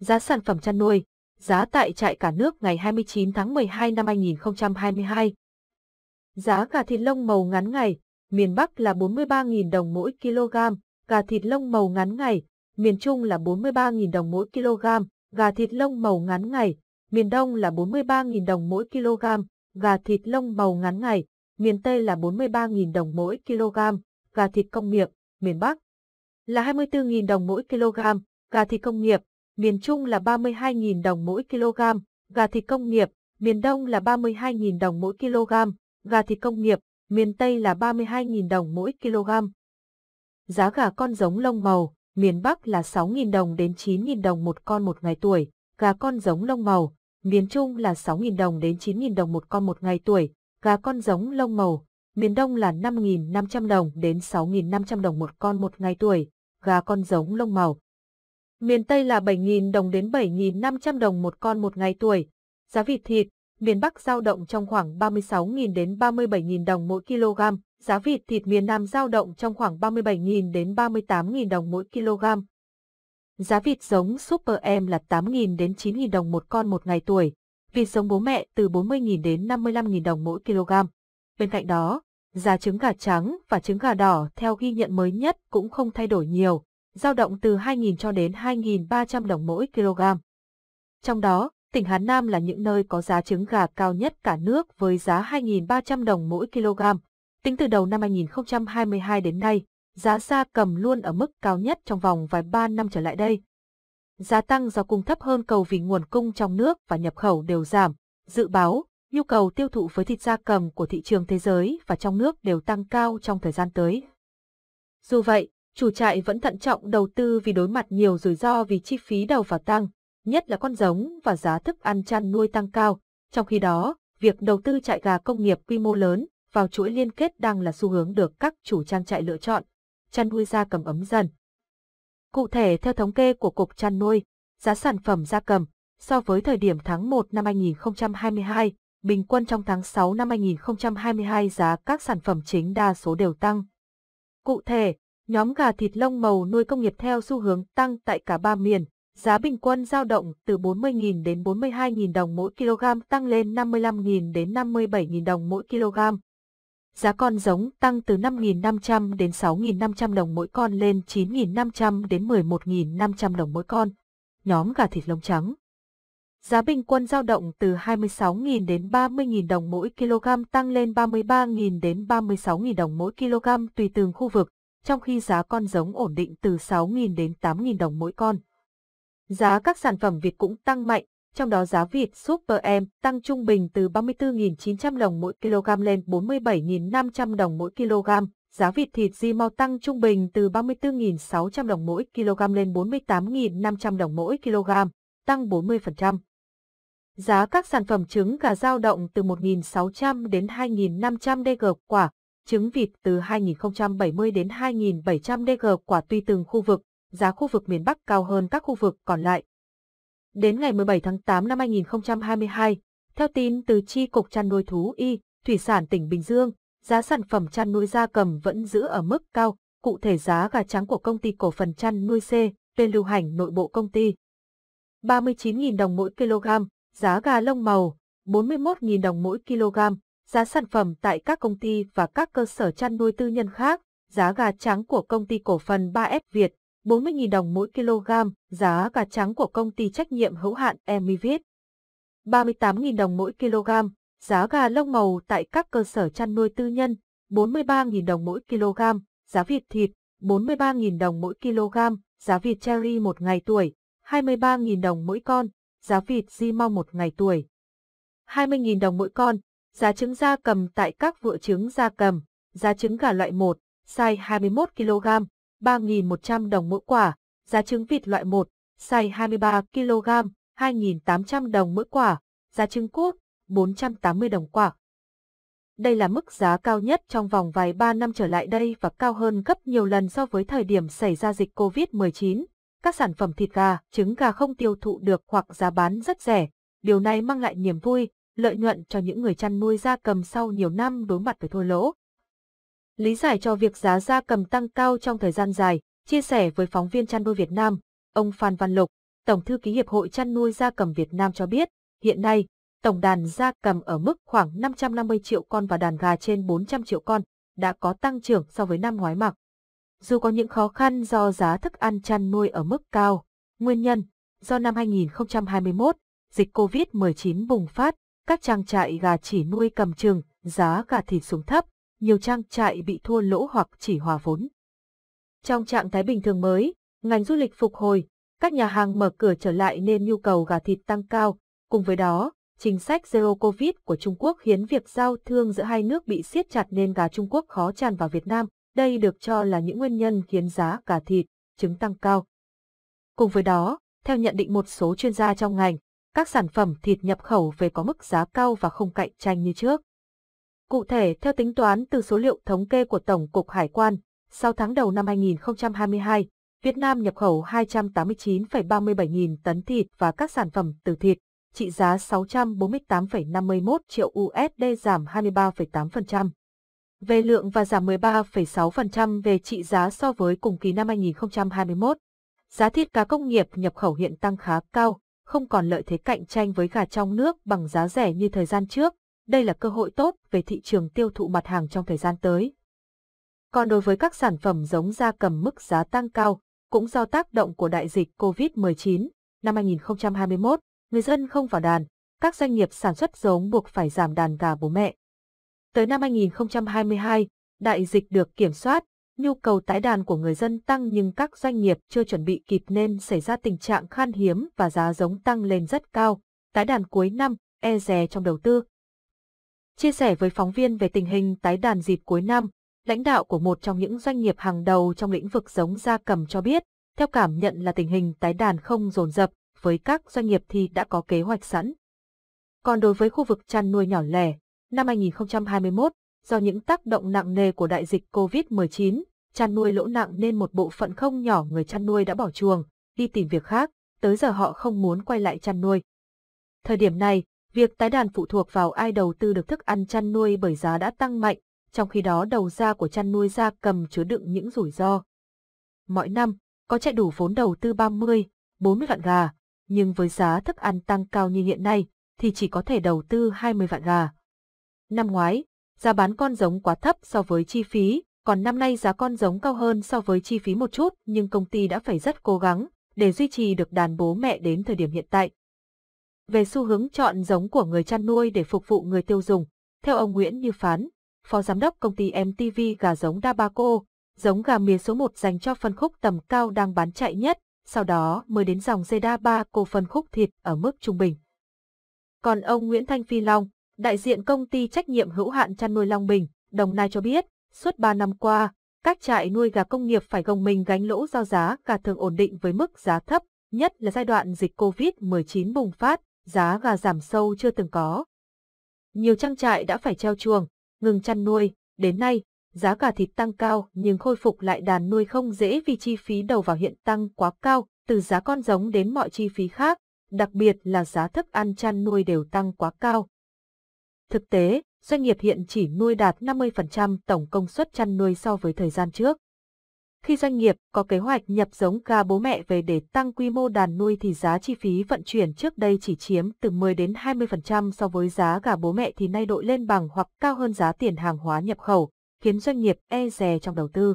Giá sản phẩm chăn nuôi, giá tại trại cả nước ngày 29 tháng 12 năm 2022. Giá gà thịt lông màu ngắn ngày, miền Bắc là 43.000 đồng mỗi kg, gà thịt lông màu ngắn ngày, miền Trung là 43.000 đồng mỗi kg, gà thịt lông màu ngắn ngày, miền Đông là 43.000 đồng mỗi kg, gà thịt lông màu ngắn ngày, miền Tây là 43.000 đồng mỗi kg, gà thịt công nghiệp, miền Bắc là 24.000 đồng mỗi kg, gà thịt công nghiệp, miền Trung là 32.000 đồng mỗi kg, gà thịt công nghiệp, miền Đông là 32.000 đồng mỗi kg, gà thịt công nghiệp, miền Tây là 32.000 đồng mỗi kg. Giá gà con giống lông màu, miền Bắc là 6.000 đồng đến 9.000 đồng một con một ngày tuổi, gà con giống lông màu, miền Trung là 6.000 đồng đến 9.000 đồng một con một ngày tuổi, gà con giống lông màu, miền Đông là 5.500 đồng đến 6.500 đồng một con một ngày tuổi, gà con giống lông màu, miền Tây là 7.000 đồng đến 7.500 đồng một con một ngày tuổi. Giá vịt thịt, miền Bắc giao động trong khoảng 36.000 đến 37.000 đồng mỗi kg, giá vịt thịt miền Nam giao động trong khoảng 37.000 đến 38.000 đồng mỗi kg. Giá vịt giống Super Em là 8.000 đến 9.000 đồng một con một ngày tuổi, vịt giống bố mẹ từ 40.000 đến 55.000 đồng mỗi kg. Bên cạnh đó, giá trứng gà trắng và trứng gà đỏ theo ghi nhận mới nhất cũng không thay đổi nhiều, giao động từ 2.000 cho đến 2.300 đồng mỗi kg. Trong đó, tỉnh Hà Nam là những nơi có giá trứng gà cao nhất cả nước với giá 2.300 đồng mỗi kg. Tính từ đầu năm 2022 đến nay, giá gia cầm luôn ở mức cao nhất trong vòng vài ba năm trở lại đây. Giá tăng do cung thấp hơn cầu vì nguồn cung trong nước và nhập khẩu đều giảm. Dự báo, nhu cầu tiêu thụ với thịt da cầm của thị trường thế giới và trong nước đều tăng cao trong thời gian tới. Dù vậy, chủ trại vẫn thận trọng đầu tư vì đối mặt nhiều rủi ro vì chi phí đầu vào tăng, nhất là con giống và giá thức ăn chăn nuôi tăng cao. Trong khi đó, việc đầu tư trại gà công nghiệp quy mô lớn vào chuỗi liên kết đang là xu hướng được các chủ trang trại lựa chọn, chăn nuôi gia cầm ấm dần. Cụ thể theo thống kê của Cục Chăn nuôi, giá sản phẩm gia cầm so với thời điểm tháng 1 năm 2022, bình quân trong tháng 6 năm 2022 giá các sản phẩm chính đa số đều tăng. Cụ thể, Nhóm gà thịt lông màu nuôi công nghiệp theo xu hướng tăng tại cả ba miền, giá bình quân giao động từ 40.000 đến 42.000 đồng mỗi kg tăng lên 55.000 đến 57.000 đồng mỗi kg. Giá con giống tăng từ 5.500 đến 6.500 đồng mỗi con lên 9.500 đến 11.500 đồng mỗi con. Nhóm gà thịt lông trắng. Giá bình quân giao động từ 26.000 đến 30.000 đồng mỗi kg tăng lên 33.000 đến 36.000 đồng mỗi kg tùy từng khu vực trong khi giá con giống ổn định từ 6.000 đến 8.000 đồng mỗi con. Giá các sản phẩm vịt cũng tăng mạnh, trong đó giá vịt Super Em tăng trung bình từ 34.900 đồng mỗi kg lên 47.500 đồng mỗi kg, giá vịt thịt di mau tăng trung bình từ 34.600 đồng mỗi kg lên 48.500 đồng mỗi kg, tăng 40%. Giá các sản phẩm trứng gà dao động từ 1.600 đến 2.500 DG quả, trứng vịt từ 2.070 đến 2.700 DG quả tùy từng khu vực, giá khu vực miền Bắc cao hơn các khu vực còn lại. Đến ngày 17 tháng 8 năm 2022, theo tin từ Chi Cục Chăn nuôi Thú Y, Thủy sản tỉnh Bình Dương, giá sản phẩm chăn nuôi gia cầm vẫn giữ ở mức cao, cụ thể giá gà trắng của công ty cổ phần chăn nuôi C, tên lưu hành nội bộ công ty. 39.000 đồng mỗi kg, giá gà lông màu, 41.000 đồng mỗi kg, giá sản phẩm tại các công ty và các cơ sở chăn nuôi tư nhân khác, giá gà trắng của công ty cổ phần 3 F Việt, 40.000 đồng mỗi kg, giá gà trắng của công ty trách nhiệm hữu hạn Emi Emivit, 38.000 đồng mỗi kg, giá gà lông màu tại các cơ sở chăn nuôi tư nhân, 43.000 đồng mỗi kg, giá vịt thịt, 43.000 đồng mỗi kg, giá vịt cherry một ngày tuổi, 23.000 đồng mỗi con, giá vịt di mau một ngày tuổi. 20.000 đồng mỗi con, giá trứng da cầm tại các vựa trứng da cầm, giá trứng gà loại 1, size 21 kg, 3.100 đồng mỗi quả, giá trứng vịt loại 1, size 23 kg, 2.800 đồng mỗi quả, giá trứng cút, 480 đồng quả. Đây là mức giá cao nhất trong vòng vài ba năm trở lại đây và cao hơn gấp nhiều lần so với thời điểm xảy ra dịch COVID-19. Các sản phẩm thịt gà, trứng gà không tiêu thụ được hoặc giá bán rất rẻ. Điều này mang lại niềm vui, lợi nhuận cho những người chăn nuôi gia cầm sau nhiều năm đối mặt với thua lỗ. Lý giải cho việc giá gia cầm tăng cao trong thời gian dài, chia sẻ với phóng viên chăn nuôi Việt Nam, ông Phan Văn Lục, Tổng thư ký Hiệp hội chăn nuôi gia cầm Việt Nam cho biết, hiện nay, tổng đàn gia cầm ở mức khoảng 550 triệu con và đàn gà trên 400 triệu con, đã có tăng trưởng so với năm ngoái mặc. Dù có những khó khăn do giá thức ăn chăn nuôi ở mức cao, nguyên nhân do năm 2021, dịch COVID-19 bùng phát các trang trại gà chỉ nuôi cầm chừng, giá gà thịt xuống thấp, nhiều trang trại bị thua lỗ hoặc chỉ hòa vốn. Trong trạng thái bình thường mới, ngành du lịch phục hồi, các nhà hàng mở cửa trở lại nên nhu cầu gà thịt tăng cao, cùng với đó, chính sách Zero Covid của Trung Quốc khiến việc giao thương giữa hai nước bị siết chặt nên gà Trung Quốc khó tràn vào Việt Nam. Đây được cho là những nguyên nhân khiến giá gà thịt, trứng tăng cao. Cùng với đó, theo nhận định một số chuyên gia trong ngành, các sản phẩm thịt nhập khẩu về có mức giá cao và không cạnh tranh như trước. Cụ thể, theo tính toán từ số liệu thống kê của Tổng cục Hải quan, sau tháng đầu năm 2022, Việt Nam nhập khẩu 289,37 nghìn tấn thịt và các sản phẩm từ thịt, trị giá 648,51 triệu USD giảm 23,8%. Về lượng và giảm 13,6% về trị giá so với cùng kỳ năm 2021. Giá thịt cá công nghiệp nhập khẩu hiện tăng khá cao, không còn lợi thế cạnh tranh với gà trong nước bằng giá rẻ như thời gian trước, đây là cơ hội tốt về thị trường tiêu thụ mặt hàng trong thời gian tới. Còn đối với các sản phẩm giống da cầm mức giá tăng cao, cũng do tác động của đại dịch COVID-19 năm 2021, người dân không vào đàn, các doanh nghiệp sản xuất giống buộc phải giảm đàn gà bố mẹ. Tới năm 2022, đại dịch được kiểm soát, nhu cầu tái đàn của người dân tăng nhưng các doanh nghiệp chưa chuẩn bị kịp nên xảy ra tình trạng khan hiếm và giá giống tăng lên rất cao. Tái đàn cuối năm, e rè trong đầu tư. Chia sẻ với phóng viên về tình hình tái đàn dịp cuối năm, lãnh đạo của một trong những doanh nghiệp hàng đầu trong lĩnh vực giống gia cầm cho biết, theo cảm nhận là tình hình tái đàn không dồn dập, với các doanh nghiệp thì đã có kế hoạch sẵn. Còn đối với khu vực chăn nuôi nhỏ lẻ, năm 2021, do những tác động nặng nề của đại dịch COVID-19, chăn nuôi lỗ nặng nên một bộ phận không nhỏ người chăn nuôi đã bỏ chuồng, đi tìm việc khác, tới giờ họ không muốn quay lại chăn nuôi. Thời điểm này, việc tái đàn phụ thuộc vào ai đầu tư được thức ăn chăn nuôi bởi giá đã tăng mạnh, trong khi đó đầu ra của chăn nuôi gia cầm chứa đựng những rủi ro. Mỗi năm, có chạy đủ vốn đầu tư 30, 40 vạn gà, nhưng với giá thức ăn tăng cao như hiện nay, thì chỉ có thể đầu tư 20 vạn gà. Năm ngoái, giá bán con giống quá thấp so với chi phí, còn năm nay giá con giống cao hơn so với chi phí một chút, nhưng công ty đã phải rất cố gắng để duy trì được đàn bố mẹ đến thời điểm hiện tại. Về xu hướng chọn giống của người chăn nuôi để phục vụ người tiêu dùng, theo ông Nguyễn Như Phán, Phó Giám đốc công ty MTV gà giống Dabaco, giống gà mía số 1 dành cho phân khúc tầm cao đang bán chạy nhất, sau đó mới đến dòng Zeda 3 cổ phân khúc thịt ở mức trung bình. Còn ông Nguyễn Thanh Phi Long, đại diện công ty trách nhiệm hữu hạn chăn nuôi Long Bình, Đồng Nai cho biết, Suốt 3 năm qua, các trại nuôi gà công nghiệp phải gồng mình gánh lỗ giao giá gà thường ổn định với mức giá thấp, nhất là giai đoạn dịch COVID-19 bùng phát, giá gà giảm sâu chưa từng có. Nhiều trang trại đã phải treo chuồng, ngừng chăn nuôi, đến nay, giá gà thịt tăng cao nhưng khôi phục lại đàn nuôi không dễ vì chi phí đầu vào hiện tăng quá cao, từ giá con giống đến mọi chi phí khác, đặc biệt là giá thức ăn chăn nuôi đều tăng quá cao. Thực tế, Doanh nghiệp hiện chỉ nuôi đạt 50% tổng công suất chăn nuôi so với thời gian trước. Khi doanh nghiệp có kế hoạch nhập giống gà bố mẹ về để tăng quy mô đàn nuôi thì giá chi phí vận chuyển trước đây chỉ chiếm từ 10 đến 20% so với giá gà bố mẹ thì nay đội lên bằng hoặc cao hơn giá tiền hàng hóa nhập khẩu, khiến doanh nghiệp e dè trong đầu tư.